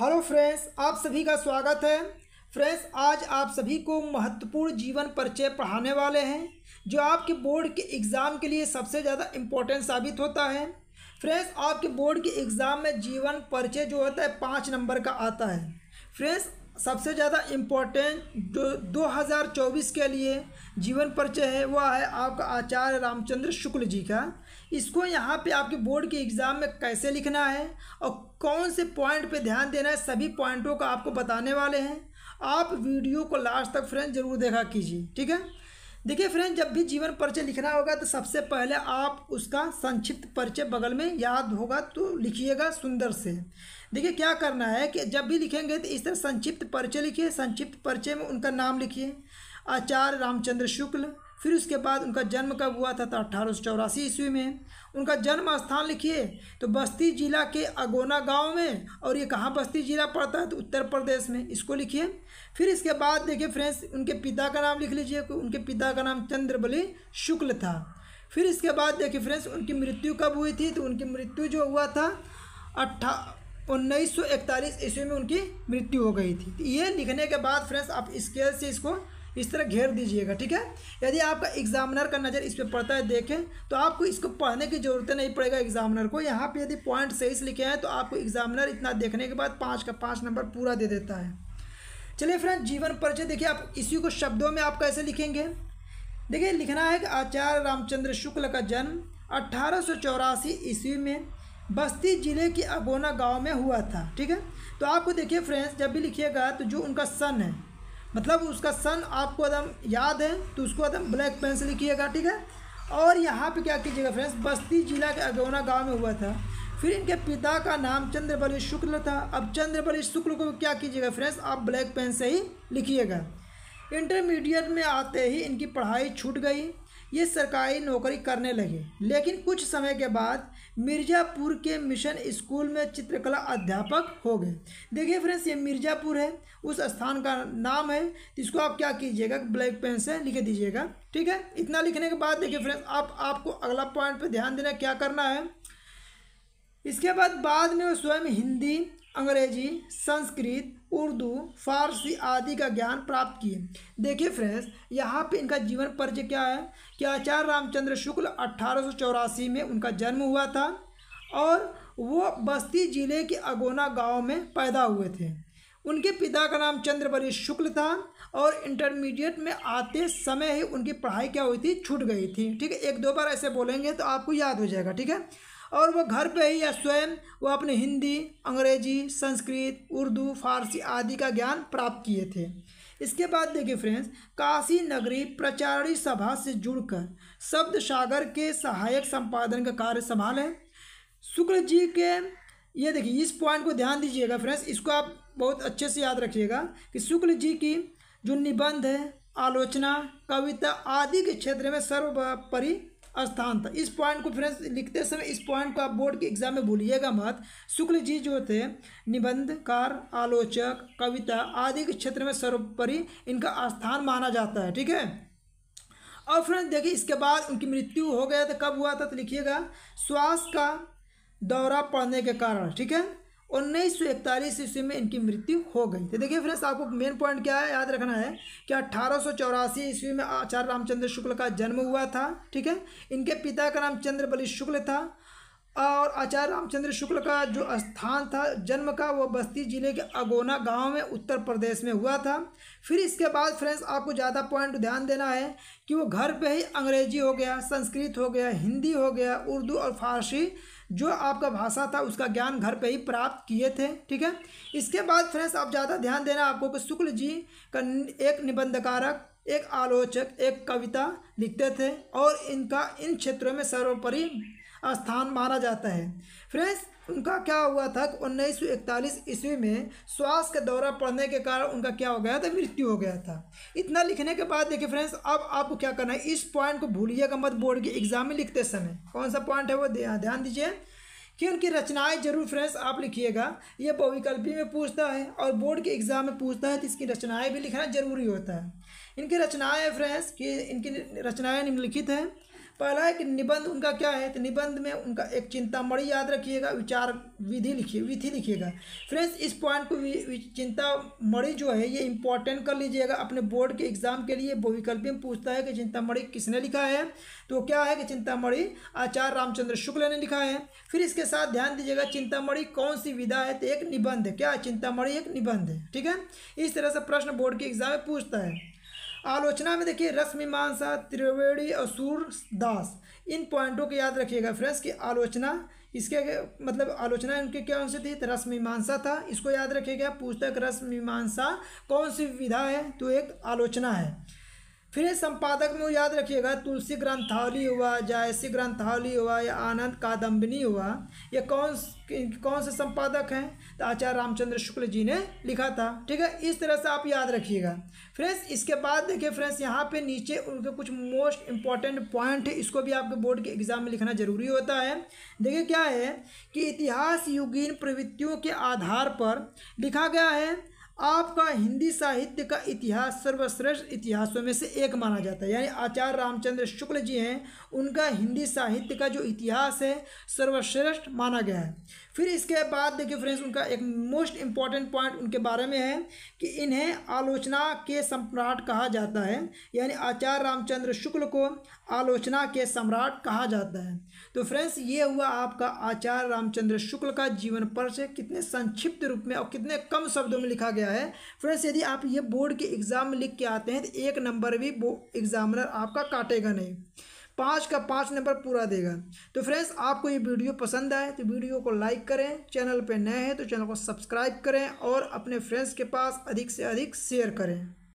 hello friends आप सभी का स्वागत है फ्रेंड्स आज आप सभी को महत्वपूर्ण जीवन परिचय पढ़ाने वाले हैं जो आपके बोर्ड के एग्ज़ाम के लिए सबसे ज़्यादा इम्पोर्टेंट साबित होता है फ्रेंड्स आपके बोर्ड के एग्ज़ाम में जीवन परिचय जो होता है पाँच नंबर का आता है फ्रेंड्स सबसे ज़्यादा इम्पोर्टेंट दो हज़ार चौबीस के लिए जीवन परिचय है वह है आपका आचार्य रामचंद्र शुक्ल जी का इसको यहाँ पे आपके बोर्ड के एग्ज़ाम में कैसे लिखना है और कौन से पॉइंट पे ध्यान देना है सभी पॉइंटों का आपको बताने वाले हैं आप वीडियो को लास्ट तक फ्रेंड ज़रूर देखा कीजिए ठीक है देखिए फ्रेंड जब भी जीवन परिचय लिखना होगा तो सबसे पहले आप उसका संक्षिप्त परिचय बगल में याद होगा तो लिखिएगा सुंदर से देखिए क्या करना है कि जब भी लिखेंगे तो इस तरह संक्षिप्त परिचय लिखिए संक्षिप्त परिचय में उनका नाम लिखिए आचार्य रामचंद्र शुक्ल फिर उसके बाद उनका जन्म कब हुआ था तो अठारह सौ ईस्वी में उनका जन्म स्थान लिखिए तो बस्ती जिला के अगोना गांव में और ये कहाँ बस्ती जिला पड़ता है तो उत्तर प्रदेश में इसको लिखिए फिर इसके बाद देखिए फ्रेंड्स उनके पिता का नाम लिख लीजिए उनके पिता का नाम चंद्रबली शुक्ल था फिर इसके बाद देखिए फ्रेंड्स उनकी मृत्यु कब हुई थी तो उनकी मृत्यु जो हुआ था अट्ठा उन्नीस ईस्वी में उनकी मृत्यु हो गई थी तो ये लिखने के बाद फ्रेंड्स आप स्केल से इसको इस तरह घेर दीजिएगा ठीक है यदि आपका एग्जामिनर का नज़र इस पर पड़ता है देखें तो आपको इसको पढ़ने की ज़रूरत नहीं पड़ेगा एग्जामिनर को यहाँ पे यदि पॉइंट सही से लिखे हैं तो आपको एग्जामिनर इतना देखने के बाद पाँच का पाँच नंबर पूरा दे देता है चलिए फ्रेंड जीवन परिचय देखिए आप इसी को शब्दों में आप कैसे लिखेंगे देखिए लिखना है कि आचार्य रामचंद्र शुक्ल का जन्म अट्ठारह ईस्वी में बस्ती जिले के अगोना गांव में हुआ था ठीक है तो आपको देखिए फ्रेंड्स जब भी लिखिएगा तो जो उनका सन है मतलब उसका सन आपको एकदम याद है तो उसको एकदम ब्लैक पेन से लिखिएगा ठीक है और यहाँ पे क्या कीजिएगा फ्रेंड्स बस्ती जिला के अगौना गांव में हुआ था फिर इनके पिता का नाम चंद्रबली शुक्ल था अब चंद्रबली शुक्ल को क्या कीजिएगा फ्रेंड्स आप ब्लैक पेन से ही लिखिएगा इंटरमीडिएट में आते ही इनकी पढ़ाई छूट गई ये सरकारी नौकरी करने लगे लेकिन कुछ समय के बाद मिर्ज़ापुर के मिशन स्कूल में चित्रकला अध्यापक हो गए देखिए फ्रेंड्स ये मिर्ज़ापुर है उस स्थान का नाम है इसको आप क्या कीजिएगा ब्लैक पेन से लिख दीजिएगा ठीक है इतना लिखने के बाद देखिए फ्रेंड्स आप आपको अगला पॉइंट पर ध्यान देना क्या करना है इसके बाद बाद में वो स्वयं हिंदी अंग्रेजी संस्कृत उर्दू फारसी आदि का ज्ञान प्राप्त किए देखिए फ्रेंड्स यहाँ पे इनका जीवन परिचय क्या है कि आचार्य रामचंद्र शुक्ल अट्ठारह में उनका जन्म हुआ था और वो बस्ती जिले के अगोना गांव में पैदा हुए थे उनके पिता का नाम चंद्रबरी शुक्ल था और इंटरमीडिएट में आते समय ही उनकी पढ़ाई क्या हुई थी छूट गई थी ठीक है एक दो बार ऐसे बोलेंगे तो आपको याद हो जाएगा ठीक है और वह घर पे ही या स्वयं वह अपने हिंदी अंग्रेजी संस्कृत उर्दू फारसी आदि का ज्ञान प्राप्त किए थे इसके बाद देखिए फ्रेंड्स काशी नगरी प्रचारणी सभा से जुड़कर शब्द सागर के सहायक संपादन का कार्य संभालें शुक्ल जी के ये देखिए इस पॉइंट को ध्यान दीजिएगा फ्रेंड्स इसको आप बहुत अच्छे से याद रखिएगा कि शुक्ल जी की जो निबंध है आलोचना कविता आदि के क्षेत्र में सर्वपरि स्थान था इस पॉइंट को फ्रेंड्स लिखते समय इस पॉइंट को आप बोर्ड के एग्जाम में भूलिएगा मत शुक्ल जी जो थे निबंधकार आलोचक कविता आदि के क्षेत्र में सर्वोपरि इनका स्थान माना जाता है ठीक है और फ्रेंड्स देखिए इसके बाद उनकी मृत्यु हो गया था कब हुआ था तो लिखिएगा श्वास का दौरा पड़ने के कारण ठीक है उन्नीस सौ इकतालीस ईस्वी में इनकी मृत्यु हो गई तो देखिए फ्रेंड्स आपको मेन पॉइंट क्या है याद रखना है कि अठारह सौ चौरासी ईस्वी में आचार्य रामचंद्र शुक्ल का जन्म हुआ था ठीक है इनके पिता का नाम चंद्रबली शुक्ल था और आचार्य रामचंद्र शुक्ल का जो स्थान था जन्म का वो बस्ती जिले के अगोना गांव में उत्तर प्रदेश में हुआ था फिर इसके बाद फ्रेंड्स आपको ज़्यादा पॉइंट ध्यान देना है कि वो घर पे ही अंग्रेजी हो गया संस्कृत हो गया हिंदी हो गया उर्दू और फारसी जो आपका भाषा था उसका ज्ञान घर पे ही प्राप्त किए थे ठीक है इसके बाद फ्रेंड्स आप ज़्यादा ध्यान देना आपको कि शुक्ल जी का एक निबंधकारक एक आलोचक एक कविता लिखते थे और इनका इन क्षेत्रों में सर्वोपरि स्थान माना जाता है फ्रेंड्स उनका क्या हुआ था कि उन्नीस सौ इकतालीस ईस्वी में श्वास का दौरा पड़ने के कारण उनका क्या हो गया था मृत्यु हो गया था इतना लिखने के बाद देखिए फ्रेंड्स अब आपको क्या करना है इस पॉइंट को भूलिएगा मत बोर्ड के एग्जाम में लिखते समय कौन सा पॉइंट है वो ध्यान दीजिए कि उनकी रचनाएं जरूर फ्रेंड्स आप लिखिएगा ये बहुविकल्पी में पूछता है और बोर्ड के एग्जाम में पूछता है तो इसकी रचनाएँ भी लिखना जरूरी होता है इनकी रचनाएँ फ्रेंड्स कि इनकी रचनाएँ निम्नलिखित हैं पहला है कि निबंध उनका क्या है तो निबंध में उनका एक मड़ी याद रखिएगा विचार विधि लिखिए विधि लिखिएगा फ्रेंड्स इस पॉइंट को मड़ी जो है ये इंपॉर्टेंट कर लीजिएगा अपने बोर्ड के एग्जाम के लिए बहुविकल्पी में पूछता है कि मड़ी किसने लिखा है तो क्या है कि मड़ी आचार्य रामचंद्र शुक्ल ने लिखा है फिर इसके साथ ध्यान दीजिएगा मड़ी कौन सी विधा है तो एक निबंध क्या मड़ी एक निबंध है ठीक है इस तरह से प्रश्न बोर्ड के एग्जाम में पूछता है आलोचना में देखिए रस मीमांसा त्रिवेणी और सूरदास इन पॉइंटों को याद रखिएगा फ्रेंड्स कि आलोचना इसके मतलब आलोचना इनके क्या से थी रस मीमांसा था इसको याद रखिएगा पुस्तक रस मीमांसा कौन सी विधा है तो एक आलोचना है फिर संपादक में याद रखिएगा तुलसी ग्रंथावली हुआ जायसी ग्रंथावली हुआ या आनंद कादम्बिनी हुआ ये कौन कौन से संपादक हैं तो आचार्य रामचंद्र शुक्ल जी ने लिखा था ठीक है इस तरह से आप याद रखिएगा फ्रेंड्स इसके बाद देखिए फ्रेंड्स यहाँ पे नीचे उनके कुछ मोस्ट इंपॉर्टेंट पॉइंट है इसको भी आपके बोर्ड के एग्जाम में लिखना जरूरी होता है देखिए क्या है कि इतिहास युगीन प्रवृत्तियों के आधार पर लिखा गया है आपका हिंदी साहित्य का इतिहास सर्वश्रेष्ठ इतिहासों में से एक माना जाता है यानी आचार्य रामचंद्र शुक्ल जी हैं उनका हिंदी साहित्य का जो इतिहास है सर्वश्रेष्ठ माना गया है फिर इसके बाद देखिए फ्रेंड्स उनका एक मोस्ट इम्पॉर्टेंट पॉइंट उनके बारे में है कि इन्हें आलोचना के सम्राट कहा जाता है यानी आचार्य रामचंद्र शुक्ल को आलोचना के सम्राट कहा जाता है तो फ्रेंड्स ये हुआ आपका आचार्य रामचंद्र शुक्ल का जीवन परिचय कितने संक्षिप्त रूप में और कितने कम शब्दों में लिखा गया है फ्रेंड्स यदि आप ये बोर्ड के एग्ज़ाम में लिख के आते हैं तो एक नंबर भी एग्ज़ामिनर आपका काटेगा नहीं पाँच का पाँच नंबर पूरा देगा तो फ्रेंड्स आपको ये वीडियो पसंद आए तो वीडियो को लाइक करें चैनल पर नए हैं तो चैनल को सब्सक्राइब करें और अपने फ्रेंड्स के पास अधिक से अधिक शेयर करें